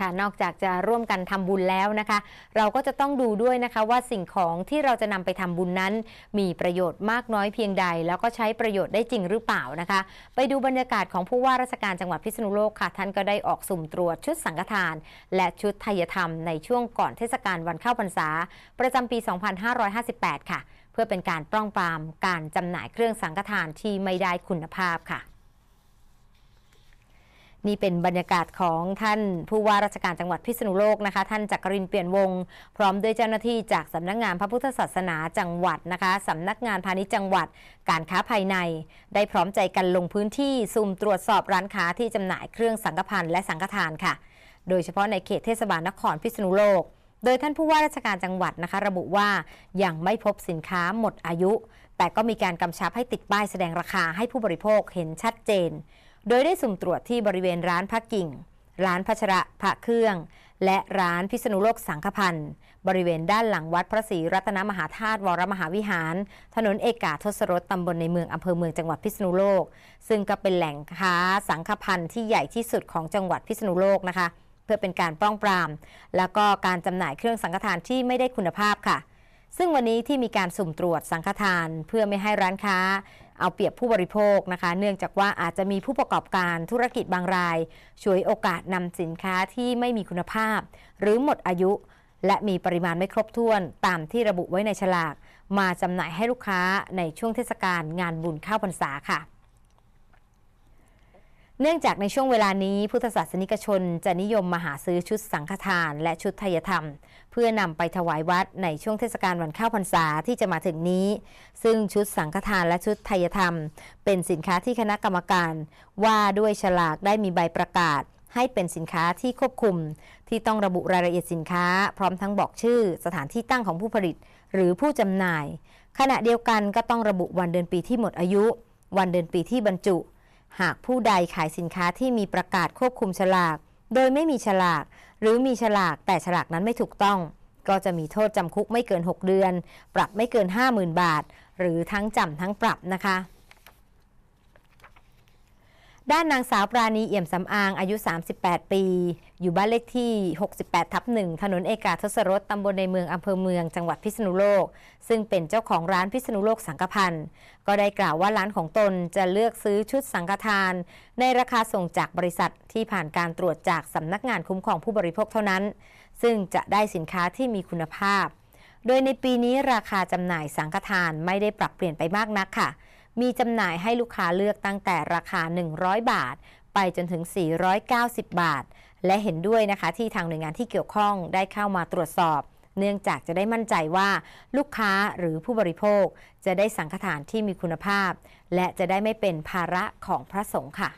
ค่ะนอกจากจะร่วมกันทำบุญแล้วนะคะ เราก็จะต้องดูด้วยนะคะว่าสิ่งของที่เราจะนำไปทำบุญนั้น มีประโยชน์มากน้อยเพียงใด แล้วก็ใช้ประโยชน์ได้จริงหรือเปล่านะคะ ไปดูบรรยากาศของผู้ว่าราชการจังหวัดพิษณุโลกค่ะ ท่านก็ได้ออกสุ่มตรวจชุดสังฆทาน และชุดไทยธรรมในช่วงก่อนเทศกาลวันเข้าพรรษา ประจำปี 2558 ค่ะ เพื่อเป็นการป้องปราม การจำหน่ายเครื่องสังฆทานที่ไม่ได้คุณภาพค่ะนี่เป็นบรรยากาศของท่านผู้ว่าราชการจังหวัดพิษณุโลกนะคะท่านจักรินเปลี่ยนวงพร้อมด้วยเจ้าหน้าที่จากสำนักงงานพระพุทธศาสนาจังหวัดนะคะสำนักงานพาณิชย์จังหวัดการค้าภายใน ได้พร้อมใจกันลงพื้นที่ซุ่มตรวจสอบร้านค้าที่จำหน่ายเครื่องสังกพันธ์และสังฆทานค่ะ โดยเฉพาะในเขตเทศบาลนครพิษณุโลก โดยท่านผู้ว่าราชการจังหวัดนะคะ ระบุว่ายังไม่พบสินค้าหมดอายุ แต่ก็มีการกำชับให้ติดป้ายแสดงราคาให้ผู้บริโภคเห็นชัดเจนโดยได้สุ่มตรวจที่บริเวณร้านพักกิ่ง ร้านพัชระ พระเครื่อง และร้านพิษณุโลกสังฆพันธ์ บริเวณด้านหลังวัดพระศรีรัตนมหาธาตุวรมหาวิหาร ถนนเอกาทศรส ตำบลในเมืองอำเภอเมืองจังหวัดพิษณุโลก ซึ่งก็เป็นแหล่งค้าสังฆพันธ์ที่ใหญ่ที่สุดของจังหวัดพิษณุโลกนะคะ เพื่อเป็นการป้องปราม แล้วก็การจำหน่ายเครื่องสังฆทานที่ไม่ได้คุณภาพค่ะ ซึ่งวันนี้ที่มีการสุ่มตรวจสังฆทานเพื่อไม่ให้ร้านค้าเอาเปรียบผู้บริโภคนะคะ เนื่องจากว่าอาจจะมีผู้ประกอบการธุรกิจบางราย ช่วยโอกาสนำสินค้าที่ไม่มีคุณภาพหรือหมดอายุ และมีปริมาณไม่ครบถ้วนตามที่ระบุไว้ในฉลาก มาจำหน่ายให้ลูกค้าในช่วงเทศกาลงานบุญข้าวพรรษาค่ะเนื่องจากในช่วงเวลานี้พุทธศาสนิกชน จะนิยมมาหาซื้อชุดสังฆทานและชุดทยธรรม เพื่อนำไปถวายวัดในช่วงเทศกาลวันข้าวพรรษาที่จะมาถึงนี้ ซึ่งชุดสังฆทานและชุดทยธรรม เป็นสินค้าที่คณะกรรมการ ว่าด้วยฉลากได้มีใบประกาศ ให้เป็นสินค้าที่ควบคุม ที่ต้องระบุรายละเอียดสินค้า พร้อมทั้งบอกชื่อ สถานที่ตั้งของผู้ผลิต หรือผู้จำหน่าย ขณะเดียวกันก็ต้องระบุวันเดือนปีที่หมดอายุ วันเดือนปีที่บรรจุหากผู้ใดขายสินค้าที่มีประกาศควบคุมฉลาก โดยไม่มีฉลาก หรือมีฉลากแต่ฉลากนั้นไม่ถูกต้อง ก็จะมีโทษจำคุกไม่เกิน 6 เดือน ปรับไม่เกิน 50,000 บาท หรือทั้งจำทั้งปรับนะคะด้านนางสาวปราณีเอี่ยมสำอางอายุ 38 ปี อยู่บ้านเลขที่ 68 ทับ 1 ถนนเอกาทศรสตำบลในเมืองอำเภอเมืองจังหวัดพิษณุโลก ซึ่งเป็นเจ้าของร้านพิษณุโลกสังกพันธ์ก็ได้กล่าวว่าร้านของตนจะเลือกซื้อชุดสังฆทาน ในราคาส่งจากบริษัทที่ผ่านการตรวจจากสำนักงานคุ้มครองผู้บริโภคเท่านั้น ซึ่งจะได้สินค้าที่มีคุณภาพ โดยในปีนี้ราคาจำหน่ายสังฆทานไม่ได้ปรับเปลี่ยนไปมากนักค่ะมีจำหน่ายให้ลูกค้าเลือกตั้งแต่ราคา 100 บาท ไปจนถึง 490 บาท และเห็นด้วยนะคะที่ทางหน่วยงานที่เกี่ยวข้องได้เข้ามาตรวจสอบ เนื่องจากจะได้มั่นใจว่าลูกค้าหรือผู้บริโภค จะได้สังฆทานที่มีคุณภาพ และจะได้ไม่เป็นภาระของพระสงฆ์ค่ะ